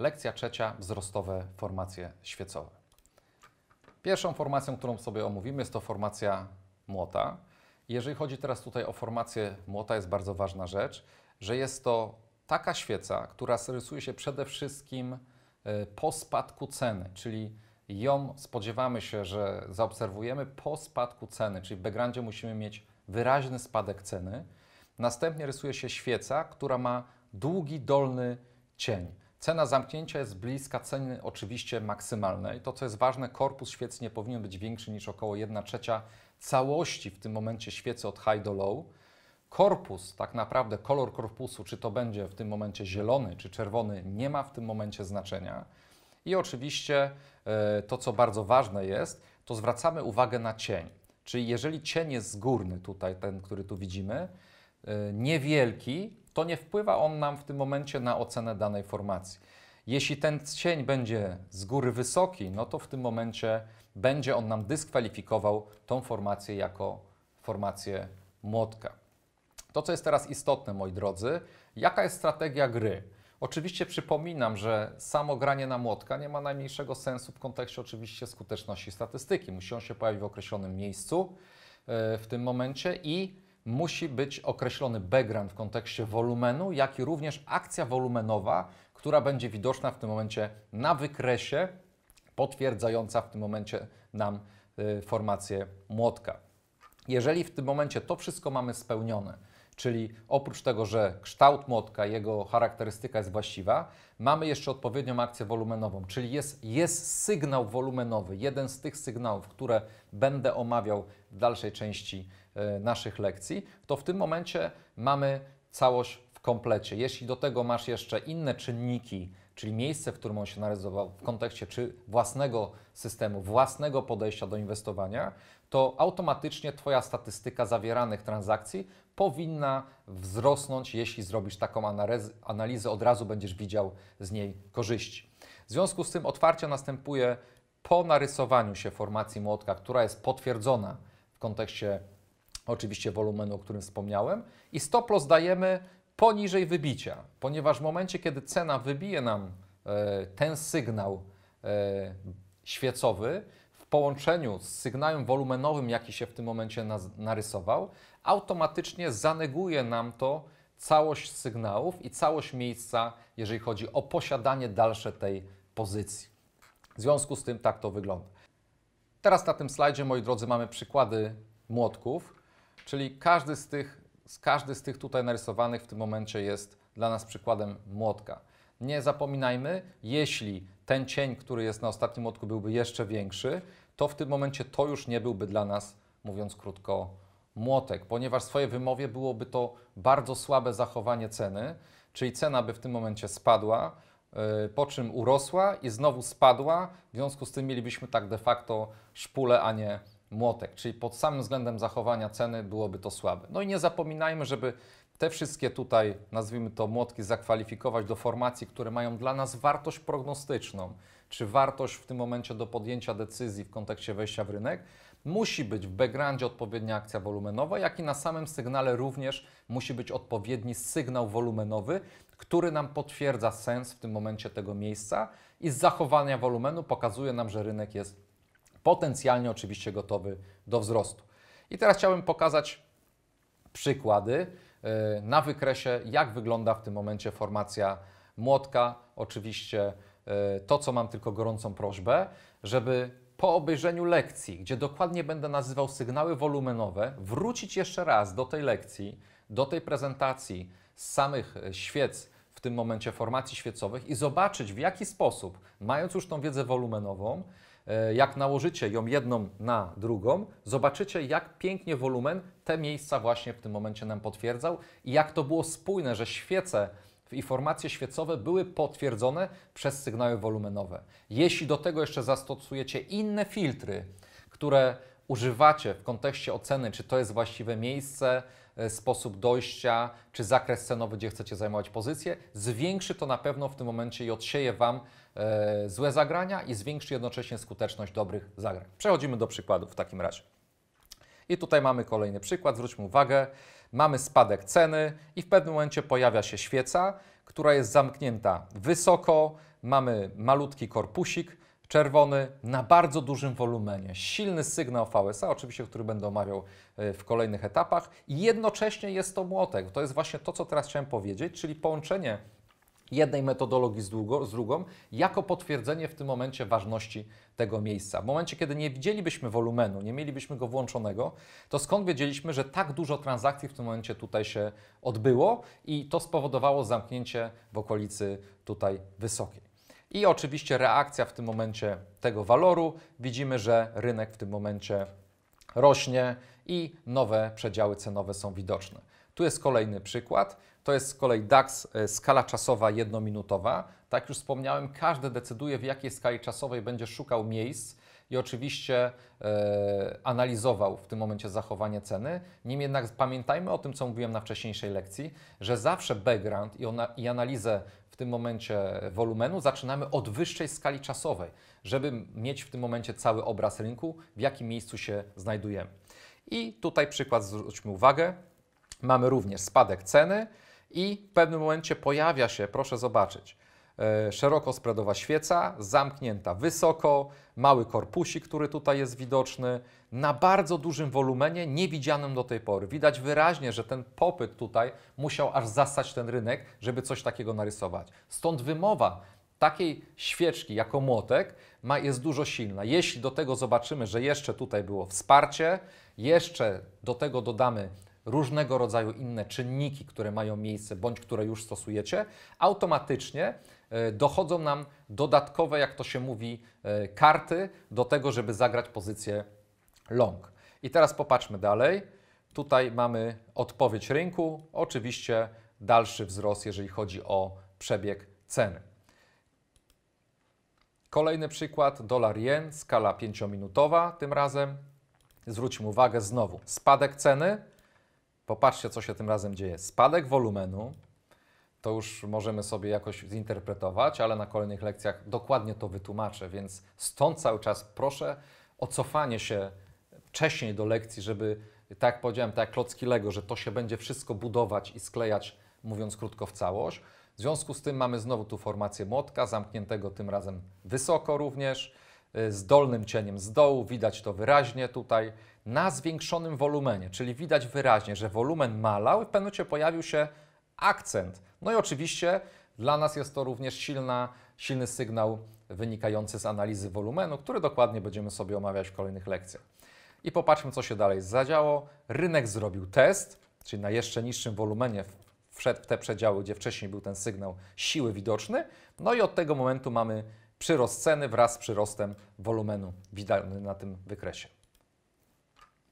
Lekcja trzecia, wzrostowe formacje świecowe. Pierwszą formacją, którą sobie omówimy, jest to formacja młota. Jeżeli chodzi teraz tutaj o formację młota, jest bardzo ważna rzecz, że jest to taka świeca, która rysuje się przede wszystkim e, po spadku ceny, czyli ją spodziewamy się, że zaobserwujemy po spadku ceny, czyli w backgroundzie musimy mieć wyraźny spadek ceny. Następnie rysuje się świeca, która ma długi dolny cień. Cena zamknięcia jest bliska ceny oczywiście maksymalnej. To, co jest ważne, korpus świec nie powinien być większy niż około 1 trzecia całości w tym momencie świecy od high do low. Korpus, tak naprawdę kolor korpusu, czy to będzie w tym momencie zielony czy czerwony, nie ma w tym momencie znaczenia. I oczywiście e, to, co bardzo ważne jest, to zwracamy uwagę na cień. Czyli jeżeli cień jest górny, tutaj ten, który tu widzimy, e, niewielki, to nie wpływa on nam w tym momencie na ocenę danej formacji. Jeśli ten cień będzie z góry wysoki, no to w tym momencie będzie on nam dyskwalifikował tą formację jako formację młotka. To, co jest teraz istotne, moi drodzy, jaka jest strategia gry? Oczywiście przypominam, że samo granie na młotka nie ma najmniejszego sensu w kontekście oczywiście skuteczności statystyki. Musi on się pojawić w określonym miejscu e, w tym momencie i musi być określony background w kontekście wolumenu, jak i również akcja wolumenowa, która będzie widoczna w tym momencie na wykresie, potwierdzająca w tym momencie nam y, formację młotka. Jeżeli w tym momencie to wszystko mamy spełnione, czyli oprócz tego, że kształt młotka, jego charakterystyka jest właściwa, mamy jeszcze odpowiednią akcję wolumenową, czyli jest, jest sygnał wolumenowy, jeden z tych sygnałów, które będę omawiał w dalszej części E, naszych lekcji, to w tym momencie mamy całość w komplecie. Jeśli do tego masz jeszcze inne czynniki, czyli miejsce, w którym on się narysował w kontekście czy własnego systemu, własnego podejścia do inwestowania, to automatycznie Twoja statystyka zawieranych transakcji powinna wzrosnąć, jeśli zrobisz taką analizę, od razu będziesz widział z niej korzyści. W związku z tym otwarcie następuje po narysowaniu się formacji młotka, która jest potwierdzona w kontekście oczywiście wolumenu, o którym wspomniałem, i stop loss dajemy poniżej wybicia, ponieważ w momencie, kiedy cena wybije nam e, ten sygnał e, świecowy w połączeniu z sygnałem wolumenowym, jaki się w tym momencie narysował, automatycznie zaneguje nam to całość sygnałów i całość miejsca, jeżeli chodzi o posiadanie dalsze tej pozycji. W związku z tym tak to wygląda. Teraz na tym slajdzie, moi drodzy, mamy przykłady młotków. Czyli każdy z tych, każdy z tych tutaj narysowanych w tym momencie jest dla nas przykładem młotka. Nie zapominajmy, jeśli ten cień, który jest na ostatnim młotku, byłby jeszcze większy, to w tym momencie to już nie byłby dla nas, mówiąc krótko, młotek, ponieważ w swojej wymowie byłoby to bardzo słabe zachowanie ceny, czyli cena by w tym momencie spadła, y, po czym urosła i znowu spadła, w związku z tym mielibyśmy tak de facto szpulę, a nie młotek, czyli pod samym względem zachowania ceny byłoby to słabe. No i nie zapominajmy, żeby te wszystkie tutaj, nazwijmy to młotki, zakwalifikować do formacji, które mają dla nas wartość prognostyczną, czy wartość w tym momencie do podjęcia decyzji w kontekście wejścia w rynek, musi być w backgroundzie odpowiednia akcja wolumenowa, jak i na samym sygnale również musi być odpowiedni sygnał wolumenowy, który nam potwierdza sens w tym momencie tego miejsca i z zachowania wolumenu pokazuje nam, że rynek jest potencjalnie oczywiście gotowy do wzrostu. I teraz chciałbym pokazać przykłady e, na wykresie, jak wygląda w tym momencie formacja młotka. Oczywiście e, to, co mam tylko gorącą prośbę, żeby po obejrzeniu lekcji, gdzie dokładnie będę nazywał sygnały wolumenowe, wrócić jeszcze raz do tej lekcji, do tej prezentacji z samych e, świec, w tym momencie formacji świecowych i zobaczyć, w jaki sposób, mając już tą wiedzę wolumenową, E, jak nałożycie ją jedną na drugą, zobaczycie, jak pięknie wolumen te miejsca właśnie w tym momencie nam potwierdzał i jak to było spójne, że świece informacje formacje świecowe były potwierdzone przez sygnały wolumenowe. Jeśli do tego jeszcze zastosujecie inne filtry, które używacie w kontekście oceny, czy to jest właściwe miejsce, e, sposób dojścia, czy zakres cenowy, gdzie chcecie zajmować pozycję, zwiększy to na pewno w tym momencie i odsieje Wam E, złe zagrania i zwiększy jednocześnie skuteczność dobrych zagrań. Przechodzimy do przykładów w takim razie. I tutaj mamy kolejny przykład, zwróćmy uwagę, mamy spadek ceny i w pewnym momencie pojawia się świeca, która jest zamknięta wysoko, mamy malutki korpusik czerwony na bardzo dużym wolumenie. Silny sygnał VSA, oczywiście, który będę omawiał e, w kolejnych etapach i jednocześnie jest to młotek. To jest właśnie to, co teraz chciałem powiedzieć, czyli połączenie jednej metodologii z, długo, z drugą, jako potwierdzenie w tym momencie ważności tego miejsca. W momencie, kiedy nie widzielibyśmy wolumenu, nie mielibyśmy go włączonego, to skąd wiedzieliśmy, że tak dużo transakcji w tym momencie tutaj się odbyło i to spowodowało zamknięcie w okolicy tutaj wysokiej. I oczywiście reakcja w tym momencie tego waloru. Widzimy, że rynek w tym momencie rośnie i nowe przedziały cenowe są widoczne. Tu jest kolejny przykład. To jest z kolei DAX e, skala czasowa jednominutowa. Tak jak już wspomniałem, każdy decyduje w jakiej skali czasowej będzie szukał miejsc i oczywiście e, analizował w tym momencie zachowanie ceny. Niemniej jednak pamiętajmy o tym, co mówiłem na wcześniejszej lekcji, że zawsze background i, ona, i analizę w tym momencie wolumenu zaczynamy od wyższej skali czasowej, żeby mieć w tym momencie cały obraz rynku, w jakim miejscu się znajdujemy. I tutaj przykład, zwróćmy uwagę, mamy również spadek ceny, i w pewnym momencie pojawia się, proszę zobaczyć, e, szeroko spreadowa świeca, zamknięta wysoko, mały korpusik, który tutaj jest widoczny, na bardzo dużym wolumenie, niewidzianym do tej pory. Widać wyraźnie, że ten popyt tutaj musiał aż zastać ten rynek, żeby coś takiego narysować. Stąd wymowa takiej świeczki jako młotek ma, jest dużo silna. Jeśli do tego zobaczymy, że jeszcze tutaj było wsparcie, jeszcze do tego dodamy różnego rodzaju inne czynniki, które mają miejsce bądź które już stosujecie, automatycznie e, dochodzą nam dodatkowe, jak to się mówi, e, karty do tego, żeby zagrać pozycję long. I teraz popatrzmy dalej. Tutaj mamy odpowiedź rynku, oczywiście dalszy wzrost, jeżeli chodzi o przebieg ceny. Kolejny przykład, dolar jen, skala 5-minutowa tym razem. Zwróćmy uwagę znowu, spadek ceny, Popatrzcie, co się tym razem dzieje. Spadek wolumenu, to już możemy sobie jakoś zinterpretować, ale na kolejnych lekcjach dokładnie to wytłumaczę, więc stąd cały czas proszę o cofanie się wcześniej do lekcji, żeby, tak jak powiedziałem, tak jak klocki Lego, że to się będzie wszystko budować i sklejać, mówiąc krótko, w całość. W związku z tym mamy znowu tu formację młotka, zamkniętego tym razem wysoko również. Y, z dolnym cieniem z dołu, widać to wyraźnie tutaj, na zwiększonym wolumenie, czyli widać wyraźnie, że wolumen malał i w pewnym momencie pojawił się akcent. No i oczywiście dla nas jest to również silna, silny sygnał wynikający z analizy wolumenu, który dokładnie będziemy sobie omawiać w kolejnych lekcjach. I popatrzmy, co się dalej zadziało. Rynek zrobił test, czyli na jeszcze niższym wolumenie wszedł w te przedziały, gdzie wcześniej był ten sygnał siły widoczny. No i od tego momentu mamy przyrost ceny wraz z przyrostem wolumenu widać na tym wykresie.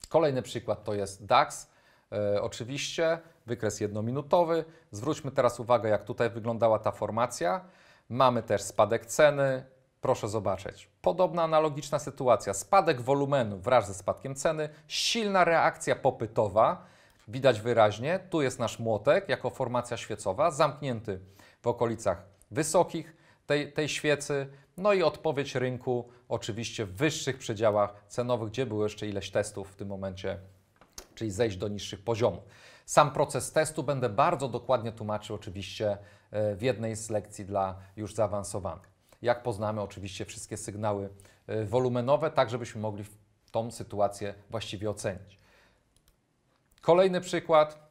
Kolejny przykład to jest DAX. E, oczywiście wykres jednominutowy. Zwróćmy teraz uwagę, jak tutaj wyglądała ta formacja. Mamy też spadek ceny. Proszę zobaczyć. Podobna analogiczna sytuacja. Spadek wolumenu wraz ze spadkiem ceny, silna reakcja popytowa. Widać wyraźnie, tu jest nasz młotek jako formacja świecowa, zamknięty w okolicach wysokich, tej, tej świecy. No i odpowiedź rynku oczywiście w wyższych przedziałach cenowych, gdzie było jeszcze ileś testów w tym momencie, czyli zejść do niższych poziomów. Sam proces testu będę bardzo dokładnie tłumaczył oczywiście e, w jednej z lekcji dla już zaawansowanych. Jak poznamy oczywiście wszystkie sygnały e, wolumenowe, tak żebyśmy mogli tą sytuację właściwie ocenić. Kolejny przykład.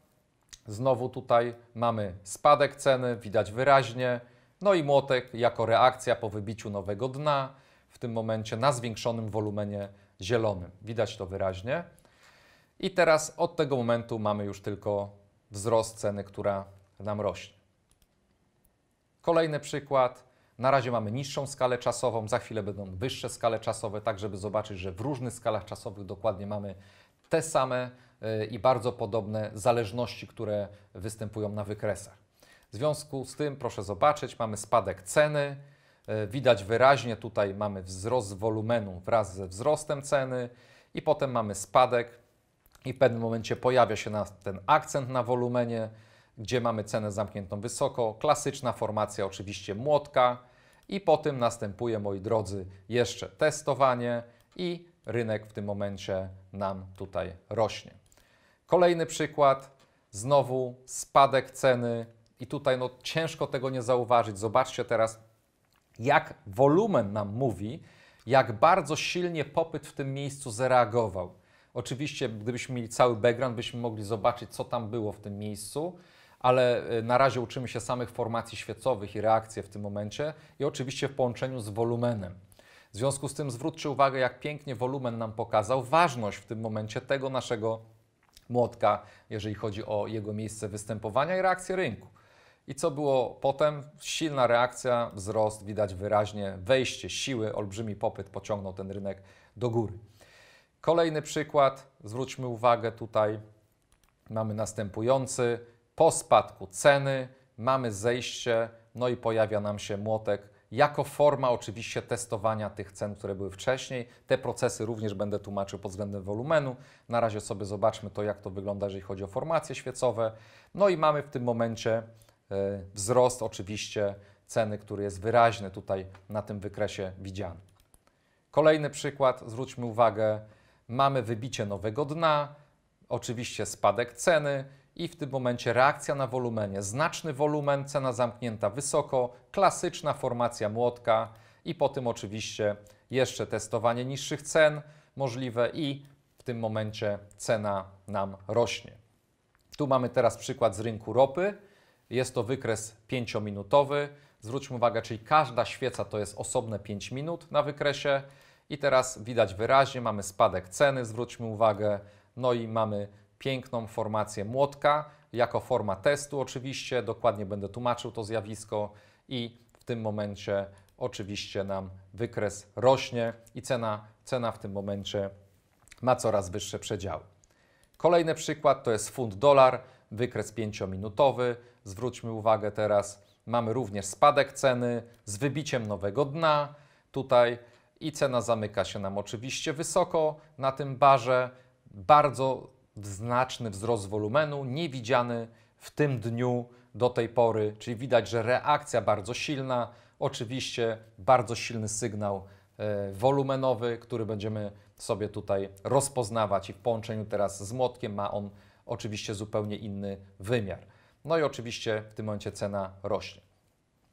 Znowu tutaj mamy spadek ceny, widać wyraźnie. No i młotek jako reakcja po wybiciu nowego dna, w tym momencie na zwiększonym wolumenie zielonym. Widać to wyraźnie. I teraz od tego momentu mamy już tylko wzrost ceny, która nam rośnie. Kolejny przykład. Na razie mamy niższą skalę czasową, za chwilę będą wyższe skale czasowe, tak żeby zobaczyć, że w różnych skalach czasowych dokładnie mamy te same y, i bardzo podobne zależności, które występują na wykresach. W związku z tym proszę zobaczyć, mamy spadek ceny. E, widać wyraźnie tutaj mamy wzrost wolumenu wraz ze wzrostem ceny i potem mamy spadek i w pewnym momencie pojawia się ten akcent na wolumenie, gdzie mamy cenę zamkniętą wysoko. Klasyczna formacja oczywiście młotka i po tym następuje, moi drodzy, jeszcze testowanie i rynek w tym momencie nam tutaj rośnie. Kolejny przykład, znowu spadek ceny, i tutaj no, ciężko tego nie zauważyć. Zobaczcie teraz, jak wolumen nam mówi, jak bardzo silnie popyt w tym miejscu zareagował. Oczywiście, gdybyśmy mieli cały background, byśmy mogli zobaczyć, co tam było w tym miejscu, ale y, na razie uczymy się samych formacji świecowych i reakcje w tym momencie i oczywiście w połączeniu z wolumenem. W związku z tym zwróćcie uwagę, jak pięknie wolumen nam pokazał ważność w tym momencie tego naszego młotka, jeżeli chodzi o jego miejsce występowania i reakcję rynku. I co było potem? Silna reakcja, wzrost, widać wyraźnie wejście siły, olbrzymi popyt pociągnął ten rynek do góry. Kolejny przykład, zwróćmy uwagę tutaj, mamy następujący. Po spadku ceny mamy zejście, no i pojawia nam się młotek jako forma oczywiście testowania tych cen, które były wcześniej. Te procesy również będę tłumaczył pod względem wolumenu. Na razie sobie zobaczmy to, jak to wygląda, jeżeli chodzi o formacje świecowe. No i mamy w tym momencie E, wzrost oczywiście ceny, który jest wyraźny tutaj na tym wykresie widziany. Kolejny przykład, zwróćmy uwagę, mamy wybicie nowego dna, oczywiście spadek ceny i w tym momencie reakcja na wolumenie. Znaczny wolumen, cena zamknięta wysoko, klasyczna formacja młotka i po tym oczywiście jeszcze testowanie niższych cen możliwe i w tym momencie cena nam rośnie. Tu mamy teraz przykład z rynku ropy jest to wykres 5-minutowy. Zwróćmy uwagę, czyli każda świeca to jest osobne 5 minut na wykresie. I teraz widać wyraźnie, mamy spadek ceny, zwróćmy uwagę, no i mamy piękną formację młotka jako forma testu oczywiście. Dokładnie będę tłumaczył to zjawisko i w tym momencie oczywiście nam wykres rośnie i cena, cena w tym momencie ma coraz wyższe przedziały. Kolejny przykład to jest funt dolar, wykres 5-minutowy zwróćmy uwagę teraz, mamy również spadek ceny z wybiciem nowego dna tutaj i cena zamyka się nam oczywiście wysoko na tym barze. Bardzo znaczny wzrost wolumenu, niewidziany w tym dniu do tej pory, czyli widać, że reakcja bardzo silna, oczywiście bardzo silny sygnał e, wolumenowy, który będziemy sobie tutaj rozpoznawać i w połączeniu teraz z młotkiem ma on oczywiście zupełnie inny wymiar. No i oczywiście w tym momencie cena rośnie.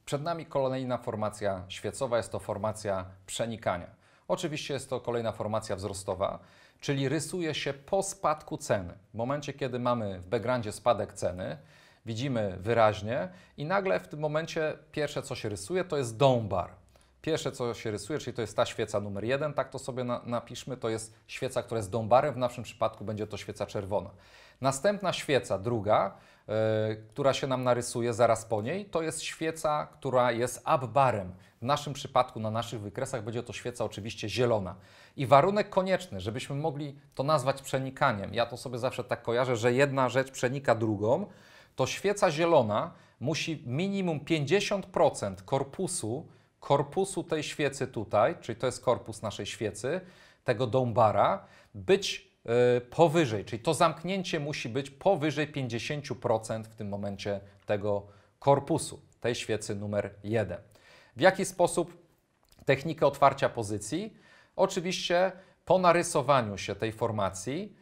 Przed nami kolejna formacja świecowa, jest to formacja przenikania. Oczywiście jest to kolejna formacja wzrostowa, czyli rysuje się po spadku ceny. W momencie, kiedy mamy w backgroundzie spadek ceny, widzimy wyraźnie i nagle w tym momencie pierwsze, co się rysuje, to jest dąbar. Pierwsze, co się rysuje, czyli to jest ta świeca numer jeden, tak to sobie na, napiszmy, to jest świeca, która jest dąbarem, w naszym przypadku będzie to świeca czerwona. Następna świeca, druga, E, która się nam narysuje zaraz po niej, to jest świeca, która jest abbarem. W naszym przypadku, na naszych wykresach, będzie to świeca oczywiście zielona. I warunek konieczny, żebyśmy mogli to nazwać przenikaniem, ja to sobie zawsze tak kojarzę, że jedna rzecz przenika drugą, to świeca zielona musi minimum 50% korpusu, korpusu tej świecy tutaj, czyli to jest korpus naszej świecy, tego dąbara, być Y, powyżej, czyli to zamknięcie musi być powyżej 50% w tym momencie tego korpusu, tej świecy numer 1. W jaki sposób technikę otwarcia pozycji? Oczywiście po narysowaniu się tej formacji,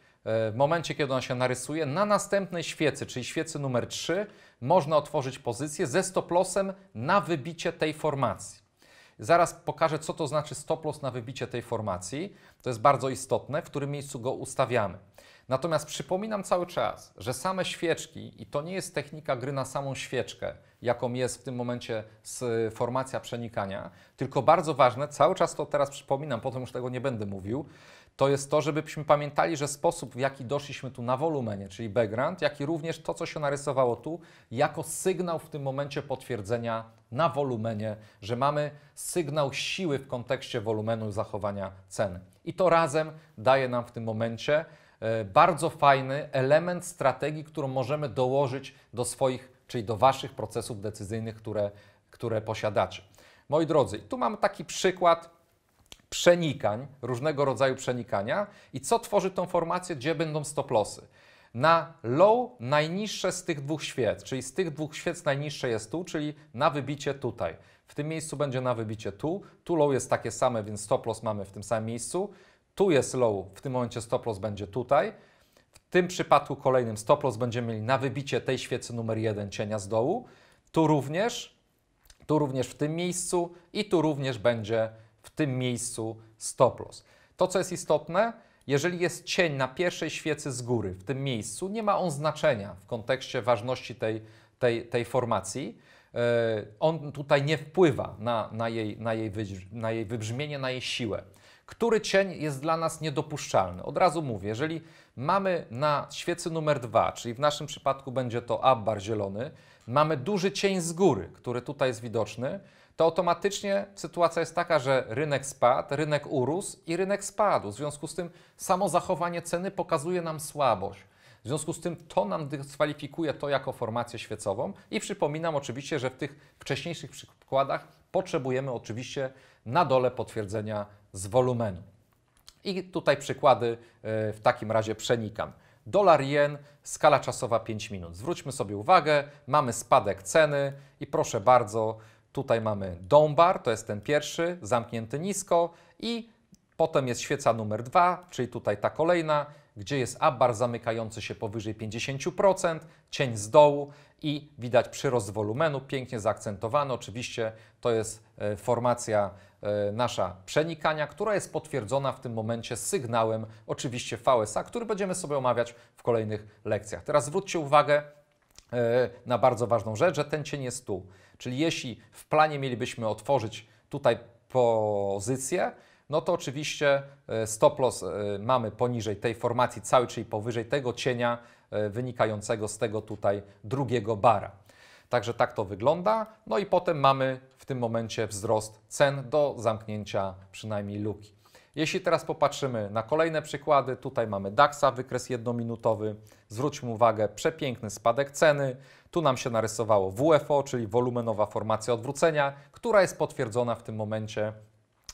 y, w momencie kiedy ona się narysuje, na następnej świecy, czyli świecy numer 3, można otworzyć pozycję ze stoplosem na wybicie tej formacji. Zaraz pokażę, co to znaczy stop loss na wybicie tej formacji. To jest bardzo istotne, w którym miejscu go ustawiamy. Natomiast przypominam cały czas, że same świeczki, i to nie jest technika gry na samą świeczkę, jaką jest w tym momencie formacja przenikania, tylko bardzo ważne, cały czas to teraz przypominam, potem już tego nie będę mówił, to jest to, żebyśmy pamiętali, że sposób, w jaki doszliśmy tu na wolumenie, czyli background, jak i również to, co się narysowało tu, jako sygnał w tym momencie potwierdzenia na wolumenie, że mamy sygnał siły w kontekście wolumenu zachowania ceny. I to razem daje nam w tym momencie e, bardzo fajny element strategii, którą możemy dołożyć do swoich, czyli do Waszych procesów decyzyjnych, które, które posiadacie. Moi drodzy, tu mam taki przykład przenikań, różnego rodzaju przenikania i co tworzy tą formację, gdzie będą stop-lossy na low najniższe z tych dwóch świec, czyli z tych dwóch świec najniższe jest tu, czyli na wybicie tutaj. W tym miejscu będzie na wybicie tu, tu low jest takie same, więc stop loss mamy w tym samym miejscu, tu jest low, w tym momencie stop loss będzie tutaj, w tym przypadku kolejnym stop loss będziemy mieli na wybicie tej świecy numer 1 cienia z dołu, tu również, tu również w tym miejscu i tu również będzie w tym miejscu stop loss. To, co jest istotne, jeżeli jest cień na pierwszej świecy z góry, w tym miejscu, nie ma on znaczenia w kontekście ważności tej, tej, tej formacji. E, on tutaj nie wpływa na, na, jej, na, jej na jej wybrzmienie, na jej siłę. Który cień jest dla nas niedopuszczalny? Od razu mówię, jeżeli mamy na świecy numer dwa, czyli w naszym przypadku będzie to abbar zielony, mamy duży cień z góry, który tutaj jest widoczny, to automatycznie sytuacja jest taka, że rynek spadł, rynek urósł i rynek spadł. W związku z tym samo zachowanie ceny pokazuje nam słabość. W związku z tym to nam dyskwalifikuje to jako formację świecową i przypominam oczywiście, że w tych wcześniejszych przykładach potrzebujemy oczywiście na dole potwierdzenia z wolumenu. I tutaj przykłady e, w takim razie przenikam. Dolar jen, skala czasowa 5 minut. Zwróćmy sobie uwagę, mamy spadek ceny i proszę bardzo, Tutaj mamy dąbar, to jest ten pierwszy, zamknięty nisko i potem jest świeca numer dwa, czyli tutaj ta kolejna, gdzie jest abar zamykający się powyżej 50%, cień z dołu i widać przyrost wolumenu, pięknie zaakcentowany. Oczywiście to jest e, formacja e, nasza przenikania, która jest potwierdzona w tym momencie sygnałem oczywiście VSA, który będziemy sobie omawiać w kolejnych lekcjach. Teraz zwróćcie uwagę e, na bardzo ważną rzecz, że ten cień jest tu. Czyli jeśli w planie mielibyśmy otworzyć tutaj pozycję, no to oczywiście e, stop loss e, mamy poniżej tej formacji całej, czyli powyżej tego cienia e, wynikającego z tego tutaj drugiego bara. Także tak to wygląda. No i potem mamy w tym momencie wzrost cen do zamknięcia przynajmniej luki. Jeśli teraz popatrzymy na kolejne przykłady, tutaj mamy DAXa, wykres jednominutowy. Zwróćmy uwagę, przepiękny spadek ceny. Tu nam się narysowało WFO, czyli wolumenowa formacja odwrócenia, która jest potwierdzona w tym momencie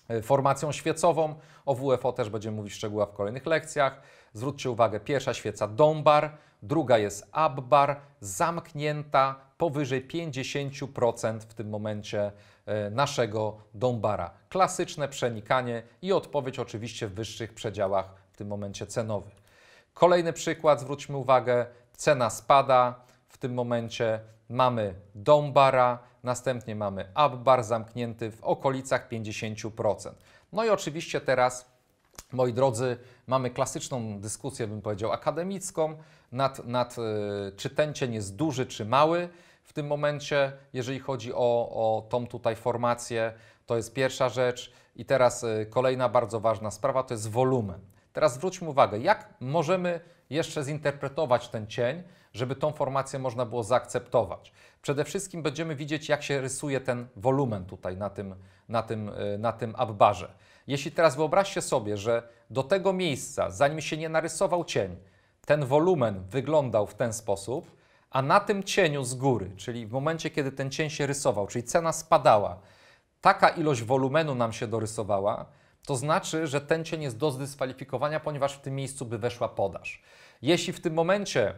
e, formacją świecową. O WFO też będziemy mówić szczegóła w kolejnych lekcjach. Zwróćcie uwagę, pierwsza świeca dombar, druga jest abbar, zamknięta powyżej 50% w tym momencie E, naszego Dąbara. Klasyczne przenikanie i odpowiedź oczywiście w wyższych przedziałach w tym momencie cenowych. Kolejny przykład, zwróćmy uwagę, cena spada, w tym momencie mamy Dąbara, następnie mamy Abbar zamknięty w okolicach 50%. No i oczywiście teraz, moi drodzy, mamy klasyczną dyskusję, bym powiedział, akademicką nad, nad e, czy ten cień jest duży czy mały w tym momencie, jeżeli chodzi o, o tą tutaj formację. To jest pierwsza rzecz. I teraz y, kolejna bardzo ważna sprawa to jest wolumen. Teraz zwróćmy uwagę, jak możemy jeszcze zinterpretować ten cień, żeby tą formację można było zaakceptować. Przede wszystkim będziemy widzieć, jak się rysuje ten wolumen tutaj na tym, na tym, y, na tym abbarze. Jeśli teraz wyobraźcie sobie, że do tego miejsca, zanim się nie narysował cień, ten wolumen wyglądał w ten sposób, a na tym cieniu z góry, czyli w momencie, kiedy ten cień się rysował, czyli cena spadała, taka ilość wolumenu nam się dorysowała, to znaczy, że ten cień jest do zdyskwalifikowania, ponieważ w tym miejscu by weszła podaż. Jeśli w tym momencie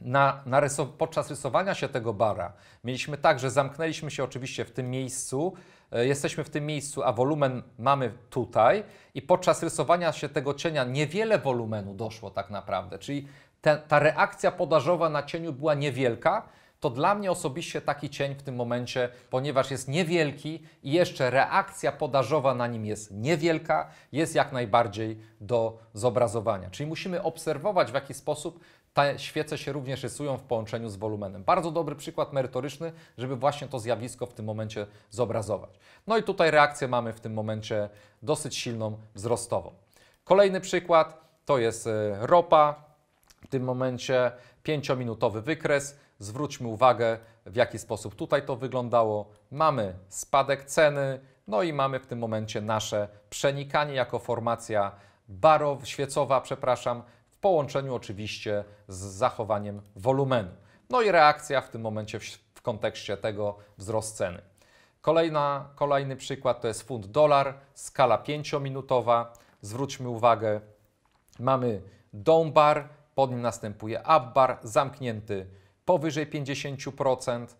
na, na podczas rysowania się tego bara mieliśmy tak, że zamknęliśmy się oczywiście w tym miejscu, e, jesteśmy w tym miejscu, a wolumen mamy tutaj i podczas rysowania się tego cienia niewiele wolumenu doszło tak naprawdę, czyli ta, ta reakcja podażowa na cieniu była niewielka, to dla mnie osobiście taki cień w tym momencie, ponieważ jest niewielki i jeszcze reakcja podażowa na nim jest niewielka, jest jak najbardziej do zobrazowania. Czyli musimy obserwować, w jaki sposób te świece się również rysują w połączeniu z wolumenem. Bardzo dobry przykład merytoryczny, żeby właśnie to zjawisko w tym momencie zobrazować. No i tutaj reakcję mamy w tym momencie dosyć silną wzrostową. Kolejny przykład to jest e, ropa, w tym momencie pięciominutowy wykres. Zwróćmy uwagę, w jaki sposób tutaj to wyglądało. Mamy spadek ceny, no i mamy w tym momencie nasze przenikanie jako formacja barow, świecowa, przepraszam, w połączeniu oczywiście z zachowaniem wolumenu. No i reakcja w tym momencie w, w kontekście tego wzrost ceny. Kolejna, kolejny przykład to jest funt dolar, skala 5-minutowa. Zwróćmy uwagę, mamy down bar, pod nim następuje abbar zamknięty powyżej 50% y,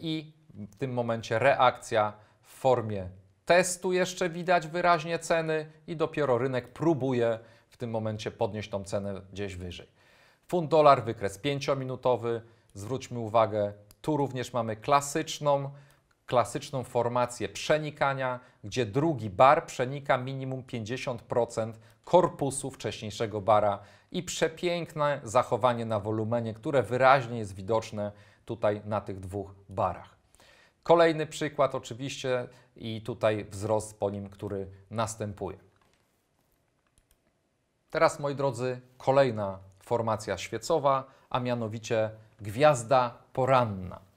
i w tym momencie reakcja w formie testu jeszcze widać wyraźnie ceny i dopiero rynek próbuje w tym momencie podnieść tą cenę gdzieś wyżej. fund dolar, wykres 5-minutowy, zwróćmy uwagę, tu również mamy klasyczną klasyczną formację przenikania, gdzie drugi bar przenika minimum 50% korpusu wcześniejszego bara i przepiękne zachowanie na wolumenie, które wyraźnie jest widoczne tutaj na tych dwóch barach. Kolejny przykład oczywiście i tutaj wzrost po nim, który następuje. Teraz moi drodzy, kolejna formacja świecowa, a mianowicie gwiazda poranna.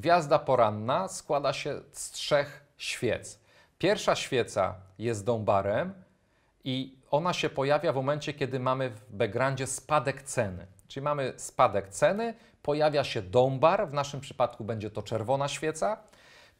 Gwiazda poranna składa się z trzech świec. Pierwsza świeca jest dąbarem i ona się pojawia w momencie, kiedy mamy w backgroundzie spadek ceny. Czyli mamy spadek ceny, pojawia się dąbar, w naszym przypadku będzie to czerwona świeca,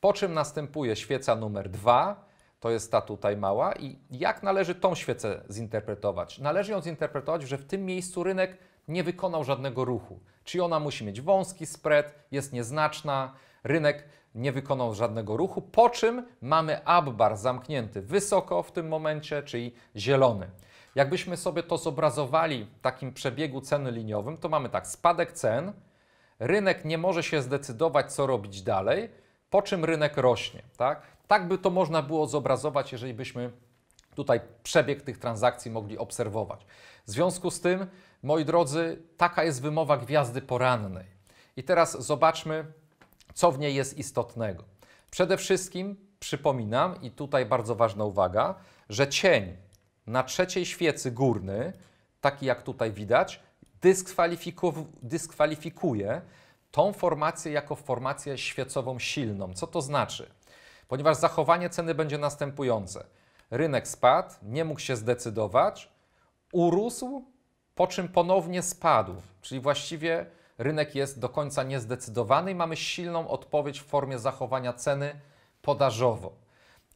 po czym następuje świeca numer dwa, to jest ta tutaj mała. I jak należy tą świecę zinterpretować? Należy ją zinterpretować, że w tym miejscu rynek nie wykonał żadnego ruchu. Czyli ona musi mieć wąski spread, jest nieznaczna, rynek nie wykonał żadnego ruchu, po czym mamy abbar zamknięty wysoko w tym momencie, czyli zielony. Jakbyśmy sobie to zobrazowali w takim przebiegu ceny liniowym, to mamy tak, spadek cen, rynek nie może się zdecydować, co robić dalej, po czym rynek rośnie. Tak, tak by to można było zobrazować, jeżeli byśmy tutaj przebieg tych transakcji mogli obserwować. W związku z tym Moi drodzy, taka jest wymowa gwiazdy porannej. I teraz zobaczmy, co w niej jest istotnego. Przede wszystkim przypominam, i tutaj bardzo ważna uwaga, że cień na trzeciej świecy górny, taki jak tutaj widać, dyskwalifikuje tą formację jako formację świecową silną. Co to znaczy? Ponieważ zachowanie ceny będzie następujące. Rynek spadł, nie mógł się zdecydować, urósł po czym ponownie spadł. Czyli właściwie rynek jest do końca niezdecydowany i mamy silną odpowiedź w formie zachowania ceny podażowo.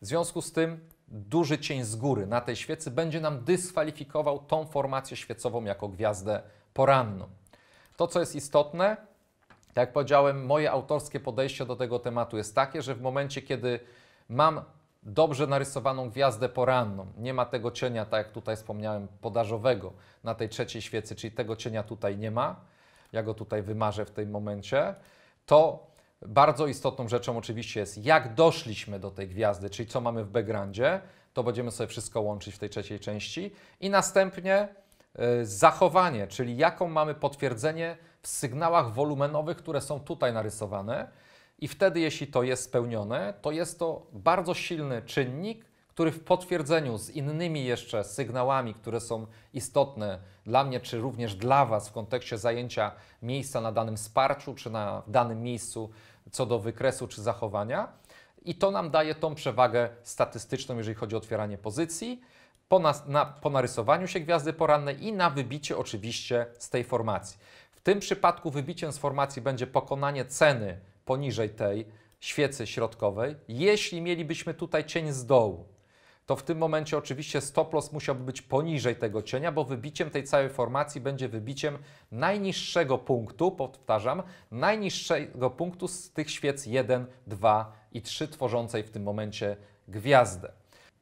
W związku z tym duży cień z góry na tej świecy będzie nam dyskwalifikował tą formację świecową jako gwiazdę poranną. To, co jest istotne, tak jak powiedziałem, moje autorskie podejście do tego tematu jest takie, że w momencie, kiedy mam dobrze narysowaną gwiazdę poranną. Nie ma tego cienia, tak jak tutaj wspomniałem, podażowego na tej trzeciej świecy, czyli tego cienia tutaj nie ma. Ja go tutaj wymarzę w tym momencie. To bardzo istotną rzeczą oczywiście jest, jak doszliśmy do tej gwiazdy, czyli co mamy w backgroundzie. To będziemy sobie wszystko łączyć w tej trzeciej części. I następnie y, zachowanie, czyli jaką mamy potwierdzenie w sygnałach wolumenowych, które są tutaj narysowane i wtedy, jeśli to jest spełnione, to jest to bardzo silny czynnik, który w potwierdzeniu z innymi jeszcze sygnałami, które są istotne dla mnie, czy również dla Was w kontekście zajęcia miejsca na danym wsparciu, czy na danym miejscu co do wykresu czy zachowania, i to nam daje tą przewagę statystyczną, jeżeli chodzi o otwieranie pozycji, po, na, po narysowaniu się gwiazdy porannej i na wybicie oczywiście z tej formacji. W tym przypadku wybiciem z formacji będzie pokonanie ceny poniżej tej świecy środkowej. Jeśli mielibyśmy tutaj cień z dołu, to w tym momencie oczywiście stop loss musiałby być poniżej tego cienia, bo wybiciem tej całej formacji będzie wybiciem najniższego punktu, powtarzam, najniższego punktu z tych świec 1, 2 i 3 tworzącej w tym momencie gwiazdę.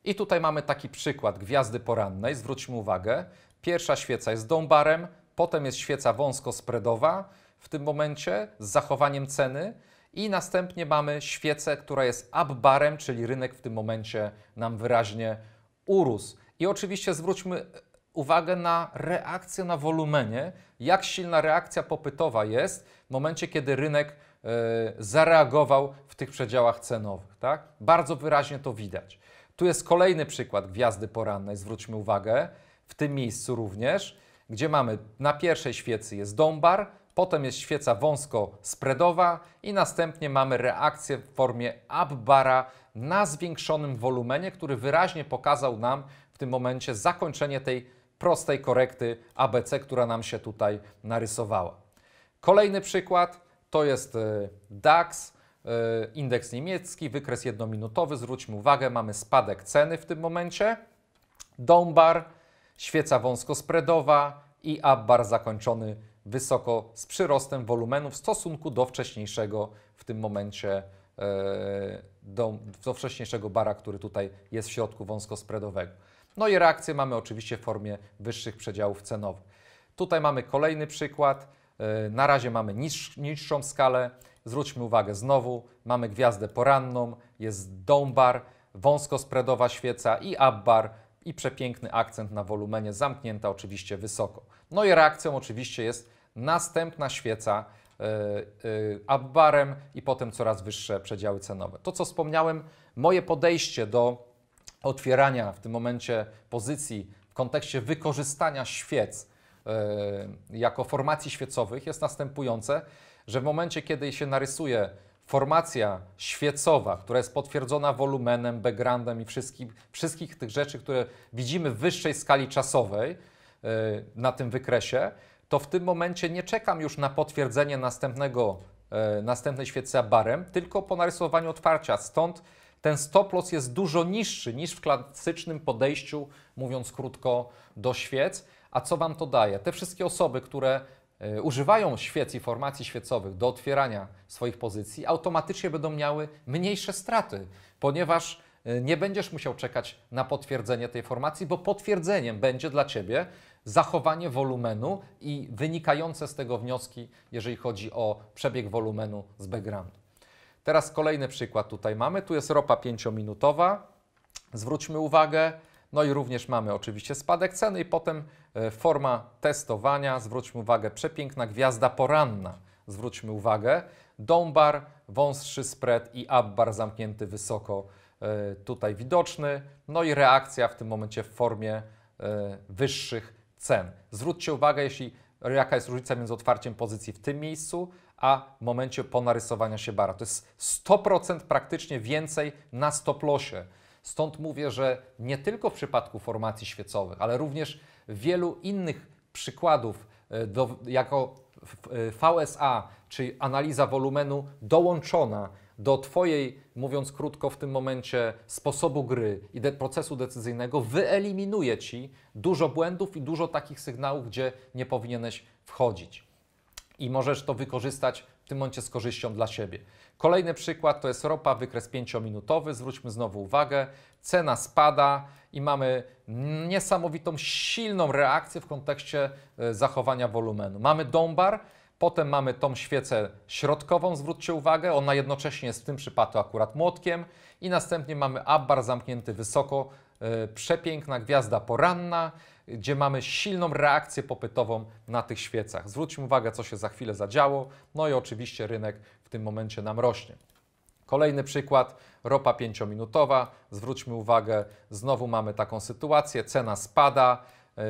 I tutaj mamy taki przykład gwiazdy porannej, zwróćmy uwagę. Pierwsza świeca jest dąbarem, potem jest świeca wąsko spreadowa w tym momencie z zachowaniem ceny, i następnie mamy świecę, która jest up barem, czyli rynek w tym momencie nam wyraźnie urósł. I oczywiście zwróćmy uwagę na reakcję na wolumenie, jak silna reakcja popytowa jest w momencie, kiedy rynek e, zareagował w tych przedziałach cenowych. Tak? Bardzo wyraźnie to widać. Tu jest kolejny przykład gwiazdy porannej, zwróćmy uwagę, w tym miejscu również, gdzie mamy na pierwszej świecy jest Dombar, potem jest świeca wąsko spreadowa i następnie mamy reakcję w formie up na zwiększonym wolumenie, który wyraźnie pokazał nam w tym momencie zakończenie tej prostej korekty ABC, która nam się tutaj narysowała. Kolejny przykład to jest e, DAX, e, indeks niemiecki, wykres jednominutowy. Zwróćmy uwagę, mamy spadek ceny w tym momencie, downbar, świeca wąsko wąsko-spreadowa i upbar zakończony wysoko z przyrostem wolumenu w stosunku do wcześniejszego w tym momencie e, do, do wcześniejszego bara, który tutaj jest w środku wąskospredowego. No i reakcję mamy oczywiście w formie wyższych przedziałów cenowych. Tutaj mamy kolejny przykład. E, na razie mamy niższą skalę. Zwróćmy uwagę znowu, mamy gwiazdę poranną, jest dąbar, bar, wąskospredowa świeca i up bar, i przepiękny akcent na wolumenie, zamknięta oczywiście wysoko. No i reakcją oczywiście jest następna świeca up e, e, barem i potem coraz wyższe przedziały cenowe. To co wspomniałem, moje podejście do otwierania w tym momencie pozycji w kontekście wykorzystania świec e, jako formacji świecowych jest następujące, że w momencie kiedy się narysuje formacja świecowa, która jest potwierdzona wolumenem, backgroundem i wszystkich, wszystkich tych rzeczy, które widzimy w wyższej skali czasowej e, na tym wykresie, to w tym momencie nie czekam już na potwierdzenie następnego, e, następnej świecy barem, tylko po narysowaniu otwarcia. Stąd ten stop loss jest dużo niższy niż w klasycznym podejściu, mówiąc krótko, do świec. A co Wam to daje? Te wszystkie osoby, które E, używają świec i formacji świecowych do otwierania swoich pozycji, automatycznie będą miały mniejsze straty, ponieważ e, nie będziesz musiał czekać na potwierdzenie tej formacji, bo potwierdzeniem będzie dla ciebie zachowanie wolumenu i wynikające z tego wnioski, jeżeli chodzi o przebieg wolumenu z backgroundu. Teraz kolejny przykład tutaj mamy. Tu jest ropa 5-minutowa. Zwróćmy uwagę. No i również mamy oczywiście spadek ceny i potem E, forma testowania, zwróćmy uwagę, przepiękna gwiazda poranna, zwróćmy uwagę, dąbar, wąsszy spread i abbar zamknięty wysoko e, tutaj widoczny, no i reakcja w tym momencie w formie e, wyższych cen. Zwróćcie uwagę, jeśli jaka jest różnica między otwarciem pozycji w tym miejscu, a w momencie ponarysowania się bara. To jest 100% praktycznie więcej na stoplosie. Stąd mówię, że nie tylko w przypadku formacji świecowych, ale również wielu innych przykładów e, do, jako e, VSA, czyli analiza wolumenu dołączona do Twojej, mówiąc krótko w tym momencie, sposobu gry i de procesu decyzyjnego, wyeliminuje Ci dużo błędów i dużo takich sygnałów, gdzie nie powinieneś wchodzić. I możesz to wykorzystać w tym momencie z korzyścią dla siebie. Kolejny przykład to jest ropa, wykres 5-minutowy. Zwróćmy znowu uwagę, cena spada i mamy niesamowitą, silną reakcję w kontekście e, zachowania wolumenu. Mamy dąbar, potem mamy tą świecę środkową, zwróćcie uwagę, ona jednocześnie jest w tym przypadku akurat młotkiem i następnie mamy abbar zamknięty wysoko, e, przepiękna gwiazda poranna gdzie mamy silną reakcję popytową na tych świecach. Zwróćmy uwagę, co się za chwilę zadziało, no i oczywiście rynek w tym momencie nam rośnie. Kolejny przykład, ropa 5-minutowa. Zwróćmy uwagę, znowu mamy taką sytuację, cena spada, yy,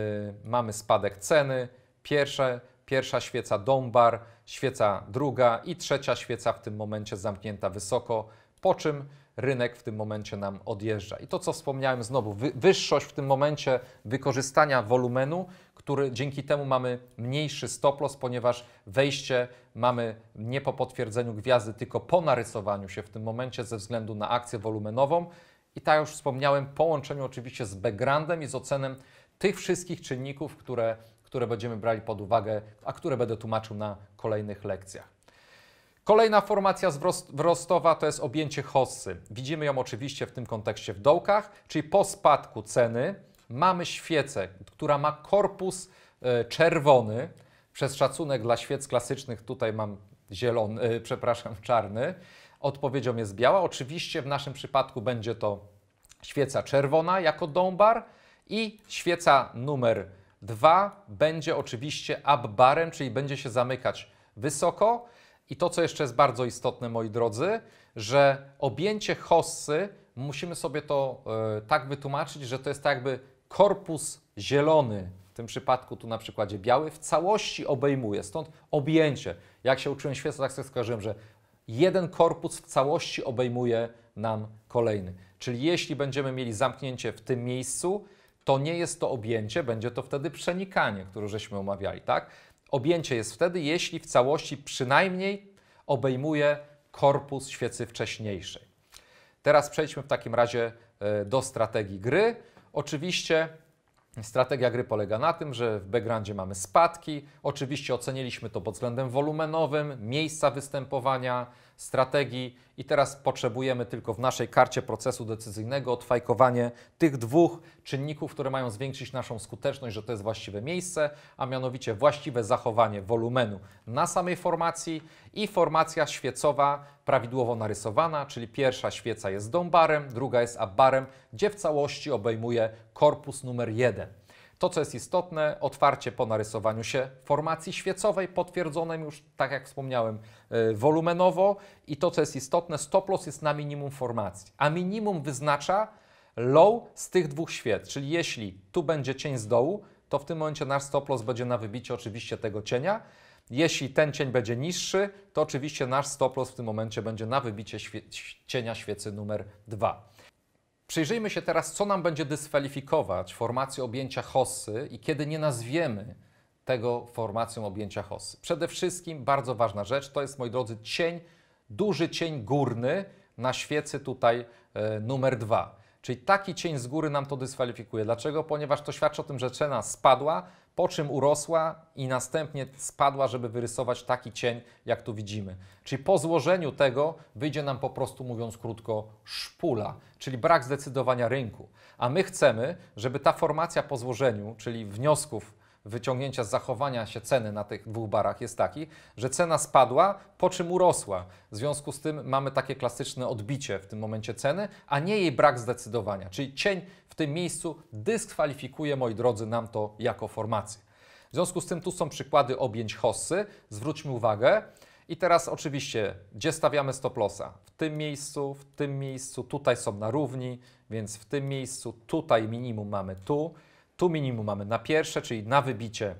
mamy spadek ceny. Pierwsze, pierwsza świeca Dombar, świeca druga i trzecia świeca w tym momencie zamknięta wysoko, po czym rynek w tym momencie nam odjeżdża. I to, co wspomniałem znowu, wyższość w tym momencie wykorzystania wolumenu, który dzięki temu mamy mniejszy stop loss, ponieważ wejście mamy nie po potwierdzeniu gwiazdy, tylko po narysowaniu się w tym momencie ze względu na akcję wolumenową. I tak już wspomniałem, połączeniu oczywiście z backgroundem i z ocenem tych wszystkich czynników, które, które będziemy brali pod uwagę, a które będę tłumaczył na kolejnych lekcjach. Kolejna formacja wzrostowa, to jest objęcie Hossy. Widzimy ją oczywiście w tym kontekście w dołkach, czyli po spadku ceny mamy świecę, która ma korpus e, czerwony. Przez szacunek dla świec klasycznych tutaj mam zielony, e, przepraszam, czarny. Odpowiedzią jest biała. Oczywiście w naszym przypadku będzie to świeca czerwona jako dąbar i świeca numer 2 będzie oczywiście up barem, czyli będzie się zamykać wysoko. I to, co jeszcze jest bardzo istotne, moi drodzy, że objęcie hossy, musimy sobie to y, tak wytłumaczyć, że to jest tak jakby korpus zielony, w tym przypadku tu na przykładzie biały, w całości obejmuje. Stąd objęcie. Jak się uczyłem świeca, tak sobie skojarzyłem, że jeden korpus w całości obejmuje nam kolejny. Czyli jeśli będziemy mieli zamknięcie w tym miejscu, to nie jest to objęcie, będzie to wtedy przenikanie, które żeśmy omawiali, tak? Objęcie jest wtedy, jeśli w całości przynajmniej obejmuje korpus świecy wcześniejszej. Teraz przejdźmy w takim razie e, do strategii gry. Oczywiście strategia gry polega na tym, że w backgroundzie mamy spadki. Oczywiście oceniliśmy to pod względem wolumenowym, miejsca występowania, strategii i teraz potrzebujemy tylko w naszej karcie procesu decyzyjnego odfajkowanie tych dwóch czynników, które mają zwiększyć naszą skuteczność, że to jest właściwe miejsce, a mianowicie właściwe zachowanie wolumenu na samej formacji i formacja świecowa prawidłowo narysowana, czyli pierwsza świeca jest dombarem, druga jest abbarem, gdzie w całości obejmuje korpus numer jeden. To, co jest istotne, otwarcie po narysowaniu się formacji świecowej, potwierdzonym już, tak jak wspomniałem, e, wolumenowo. I to, co jest istotne, stop loss jest na minimum formacji. A minimum wyznacza low z tych dwóch świec. Czyli jeśli tu będzie cień z dołu, to w tym momencie nasz stop loss będzie na wybicie oczywiście tego cienia. Jeśli ten cień będzie niższy, to oczywiście nasz stop loss w tym momencie będzie na wybicie świe cienia świecy numer 2. Przyjrzyjmy się teraz, co nam będzie dyskwalifikować formację objęcia Hossy i kiedy nie nazwiemy tego formacją objęcia Hossy. Przede wszystkim bardzo ważna rzecz to jest, moi drodzy, cień, duży cień górny na świecy tutaj e, numer dwa. Czyli taki cień z góry nam to dyskwalifikuje. Dlaczego? Ponieważ to świadczy o tym, że cena spadła, po czym urosła i następnie spadła, żeby wyrysować taki cień, jak tu widzimy. Czyli po złożeniu tego wyjdzie nam po prostu, mówiąc krótko, szpula, czyli brak zdecydowania rynku. A my chcemy, żeby ta formacja po złożeniu, czyli wniosków wyciągnięcia z zachowania się ceny na tych dwóch barach jest taki, że cena spadła, po czym urosła. W związku z tym mamy takie klasyczne odbicie w tym momencie ceny, a nie jej brak zdecydowania. Czyli cień w tym miejscu dyskwalifikuje, moi drodzy, nam to jako formację. W związku z tym tu są przykłady objęć hossy. Zwróćmy uwagę, i teraz oczywiście, gdzie stawiamy stop lossa? W tym miejscu, w tym miejscu, tutaj są na równi, więc w tym miejscu, tutaj minimum mamy tu. Tu minimum mamy na pierwsze, czyli na wybicie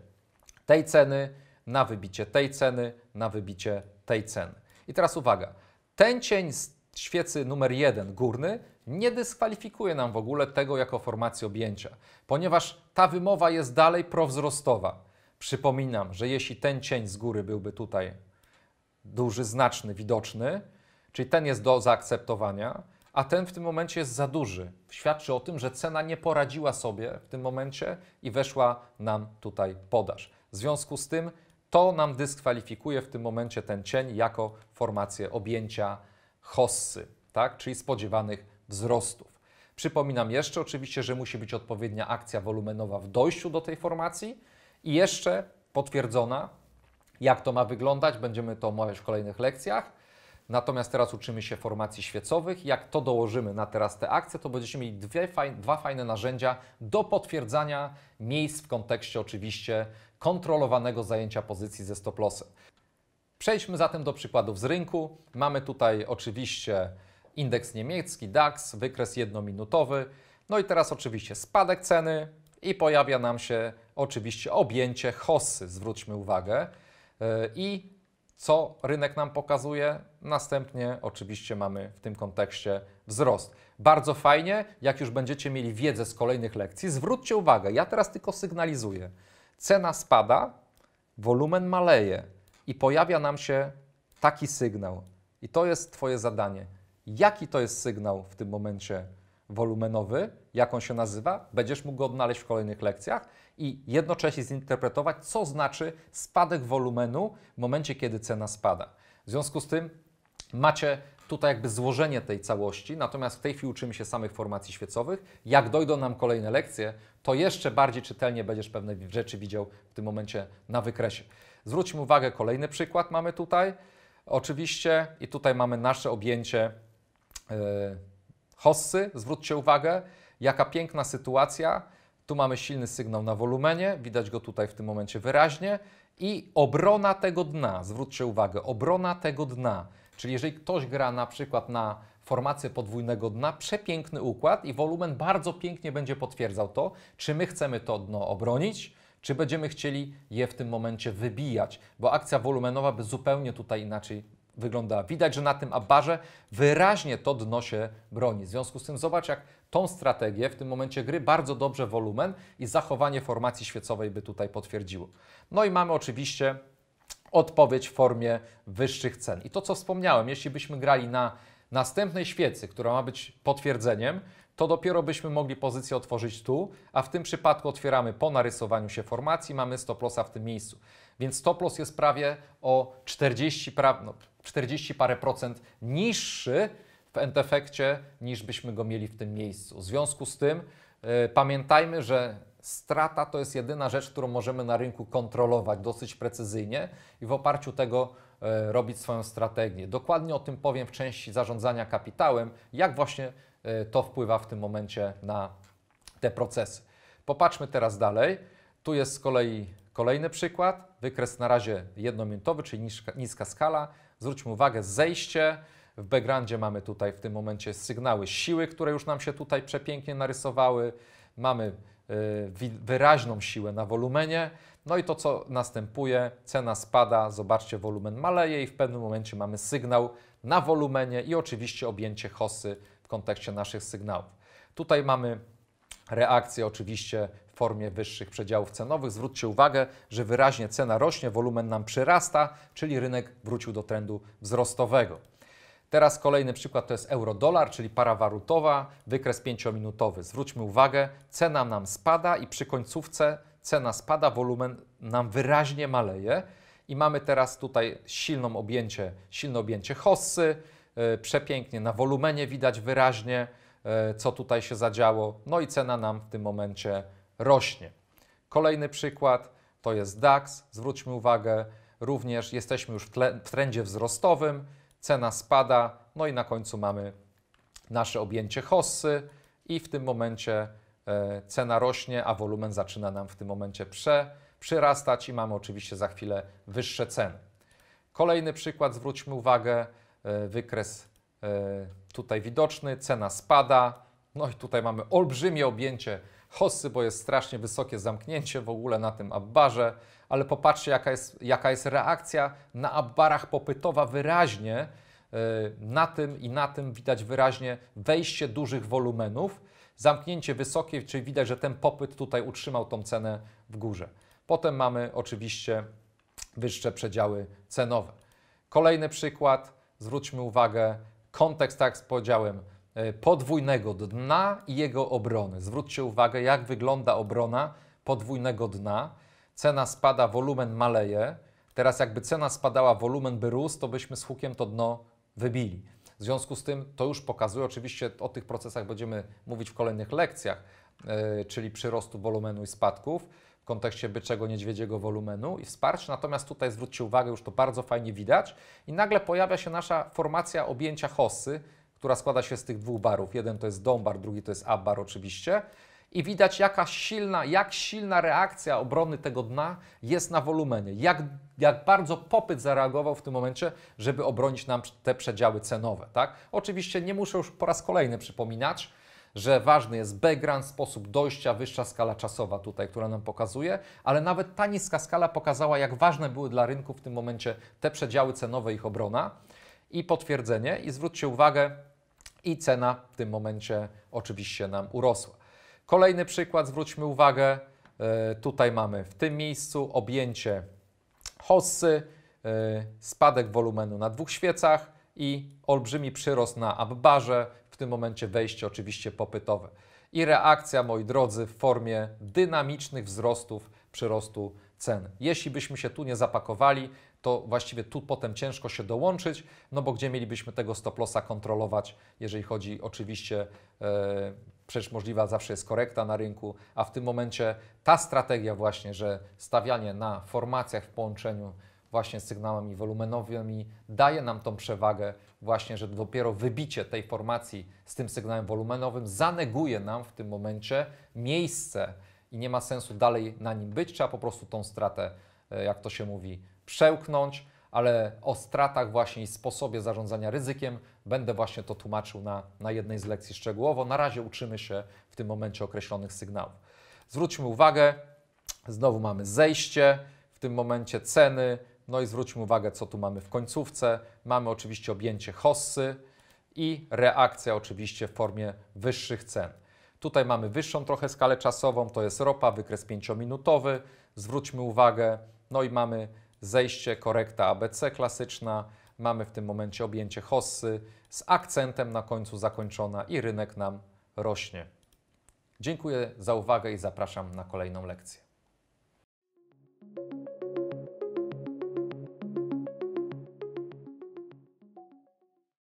tej ceny, na wybicie tej ceny, na wybicie tej ceny. I teraz uwaga, ten cień z świecy numer jeden górny nie dyskwalifikuje nam w ogóle tego jako formacji objęcia, ponieważ ta wymowa jest dalej prowzrostowa. Przypominam, że jeśli ten cień z góry byłby tutaj duży, znaczny, widoczny, czyli ten jest do zaakceptowania, a ten w tym momencie jest za duży. Świadczy o tym, że cena nie poradziła sobie w tym momencie i weszła nam tutaj podaż. W związku z tym to nam dyskwalifikuje w tym momencie ten cień jako formację objęcia hossy, tak? czyli spodziewanych wzrostów. Przypominam jeszcze oczywiście, że musi być odpowiednia akcja wolumenowa w dojściu do tej formacji i jeszcze potwierdzona, jak to ma wyglądać, będziemy to omawiać w kolejnych lekcjach, Natomiast teraz uczymy się formacji świecowych. Jak to dołożymy na teraz te akcje, to będziemy mieli dwie, dwa fajne narzędzia do potwierdzania miejsc w kontekście oczywiście kontrolowanego zajęcia pozycji ze stop lossem. Przejdźmy zatem do przykładów z rynku. Mamy tutaj oczywiście indeks niemiecki, DAX, wykres jednominutowy. No i teraz oczywiście spadek ceny i pojawia nam się oczywiście objęcie hossy, zwróćmy uwagę. Yy, I co rynek nam pokazuje. Następnie oczywiście mamy w tym kontekście wzrost. Bardzo fajnie, jak już będziecie mieli wiedzę z kolejnych lekcji, zwróćcie uwagę, ja teraz tylko sygnalizuję. Cena spada, wolumen maleje i pojawia nam się taki sygnał. I to jest Twoje zadanie. Jaki to jest sygnał w tym momencie wolumenowy, jak on się nazywa? Będziesz mógł go odnaleźć w kolejnych lekcjach i jednocześnie zinterpretować, co znaczy spadek wolumenu w momencie, kiedy cena spada. W związku z tym macie tutaj jakby złożenie tej całości, natomiast w tej chwili uczymy się samych formacji świecowych. Jak dojdą nam kolejne lekcje, to jeszcze bardziej czytelnie będziesz pewne rzeczy widział w tym momencie na wykresie. Zwróćmy uwagę, kolejny przykład mamy tutaj. Oczywiście i tutaj mamy nasze objęcie yy, hossy. Zwróćcie uwagę, jaka piękna sytuacja tu mamy silny sygnał na wolumenie, widać go tutaj w tym momencie wyraźnie. I obrona tego dna, zwróćcie uwagę, obrona tego dna. Czyli jeżeli ktoś gra na przykład na formację podwójnego dna, przepiękny układ i wolumen bardzo pięknie będzie potwierdzał to, czy my chcemy to dno obronić, czy będziemy chcieli je w tym momencie wybijać, bo akcja wolumenowa by zupełnie tutaj inaczej wyglądała. Widać, że na tym abarze wyraźnie to dno się broni. W związku z tym zobacz, jak tą strategię w tym momencie gry bardzo dobrze wolumen i zachowanie formacji świecowej by tutaj potwierdziło. No i mamy oczywiście odpowiedź w formie wyższych cen. I to co wspomniałem, jeśli byśmy grali na następnej świecy, która ma być potwierdzeniem, to dopiero byśmy mogli pozycję otworzyć tu, a w tym przypadku otwieramy po narysowaniu się formacji, mamy stop lossa w tym miejscu. Więc stop loss jest prawie o 40, pra, no, 40 parę procent niższy w endefekcie niż byśmy go mieli w tym miejscu. W związku z tym e, pamiętajmy, że strata to jest jedyna rzecz, którą możemy na rynku kontrolować dosyć precyzyjnie i w oparciu tego e, robić swoją strategię. Dokładnie o tym powiem w części zarządzania kapitałem, jak właśnie e, to wpływa w tym momencie na te procesy. Popatrzmy teraz dalej. Tu jest z kolei kolejny przykład. Wykres na razie jednominutowy, czyli niska, niska skala. Zwróćmy uwagę, zejście, w backgroundzie mamy tutaj w tym momencie sygnały siły, które już nam się tutaj przepięknie narysowały. Mamy e, wyraźną siłę na wolumenie. No i to, co następuje, cena spada, zobaczcie, wolumen maleje i w pewnym momencie mamy sygnał na wolumenie i oczywiście objęcie hossy w kontekście naszych sygnałów. Tutaj mamy reakcję oczywiście w formie wyższych przedziałów cenowych. Zwróćcie uwagę, że wyraźnie cena rośnie, wolumen nam przyrasta, czyli rynek wrócił do trendu wzrostowego. Teraz kolejny przykład to jest euro-dolar, czyli para warutowa, wykres 5-minutowy. Zwróćmy uwagę, cena nam spada i przy końcówce cena spada, wolumen nam wyraźnie maleje i mamy teraz tutaj silną objęcie, silne objęcie hossy, yy, przepięknie na wolumenie widać wyraźnie, yy, co tutaj się zadziało, no i cena nam w tym momencie rośnie. Kolejny przykład to jest DAX, zwróćmy uwagę, również jesteśmy już w, tle, w trendzie wzrostowym, cena spada, no i na końcu mamy nasze objęcie hossy i w tym momencie e, cena rośnie, a wolumen zaczyna nam w tym momencie prze, przyrastać i mamy oczywiście za chwilę wyższe ceny. Kolejny przykład, zwróćmy uwagę, e, wykres e, tutaj widoczny, cena spada, no i tutaj mamy olbrzymie objęcie hossy, bo jest strasznie wysokie zamknięcie w ogóle na tym abbarze, ale popatrzcie, jaka jest, jaka jest reakcja na abbarach popytowa wyraźnie. E, na tym i na tym widać wyraźnie wejście dużych wolumenów, zamknięcie wysokie, czyli widać, że ten popyt tutaj utrzymał tą cenę w górze. Potem mamy oczywiście wyższe przedziały cenowe. Kolejny przykład, zwróćmy uwagę, kontekst, tak jak powiedziałem, e, podwójnego dna i jego obrony. Zwróćcie uwagę, jak wygląda obrona podwójnego dna cena spada, wolumen maleje. Teraz jakby cena spadała, wolumen by rósł, to byśmy z hukiem to dno wybili. W związku z tym to już pokazuje, oczywiście o tych procesach będziemy mówić w kolejnych lekcjach, yy, czyli przyrostu wolumenu i spadków w kontekście byczego niedźwiedziego wolumenu i wsparcia. Natomiast tutaj zwróćcie uwagę, już to bardzo fajnie widać i nagle pojawia się nasza formacja objęcia hossy, która składa się z tych dwóch barów. Jeden to jest dom bar, drugi to jest abbar oczywiście i widać jaka silna, jak silna reakcja obrony tego dna jest na wolumenie. Jak, jak bardzo popyt zareagował w tym momencie, żeby obronić nam te przedziały cenowe. Tak? Oczywiście nie muszę już po raz kolejny przypominać, że ważny jest background, sposób dojścia, wyższa skala czasowa tutaj, która nam pokazuje, ale nawet ta niska skala pokazała, jak ważne były dla rynku w tym momencie te przedziały cenowe, ich obrona i potwierdzenie. I zwróćcie uwagę, i cena w tym momencie oczywiście nam urosła. Kolejny przykład, zwróćmy uwagę, e, tutaj mamy w tym miejscu objęcie hossy, e, spadek wolumenu na dwóch świecach i olbrzymi przyrost na abbarze, w tym momencie wejście oczywiście popytowe. I reakcja, moi drodzy, w formie dynamicznych wzrostów przyrostu cen. Jeśli byśmy się tu nie zapakowali, to właściwie tu potem ciężko się dołączyć, no bo gdzie mielibyśmy tego stop lossa kontrolować, jeżeli chodzi oczywiście e, przecież możliwa zawsze jest korekta na rynku, a w tym momencie ta strategia właśnie, że stawianie na formacjach w połączeniu właśnie z sygnałami wolumenowymi daje nam tą przewagę właśnie, że dopiero wybicie tej formacji z tym sygnałem wolumenowym zaneguje nam w tym momencie miejsce i nie ma sensu dalej na nim być, trzeba po prostu tą stratę, e, jak to się mówi, przełknąć, ale o stratach właśnie i sposobie zarządzania ryzykiem Będę właśnie to tłumaczył na, na jednej z lekcji szczegółowo. Na razie uczymy się w tym momencie określonych sygnałów. Zwróćmy uwagę, znowu mamy zejście, w tym momencie ceny, no i zwróćmy uwagę, co tu mamy w końcówce. Mamy oczywiście objęcie hossy i reakcja oczywiście w formie wyższych cen. Tutaj mamy wyższą trochę skalę czasową, to jest ropa, wykres 5-minutowy. Zwróćmy uwagę, no i mamy zejście, korekta ABC klasyczna, Mamy w tym momencie objęcie hossy z akcentem na końcu zakończona i rynek nam rośnie. Dziękuję za uwagę i zapraszam na kolejną lekcję.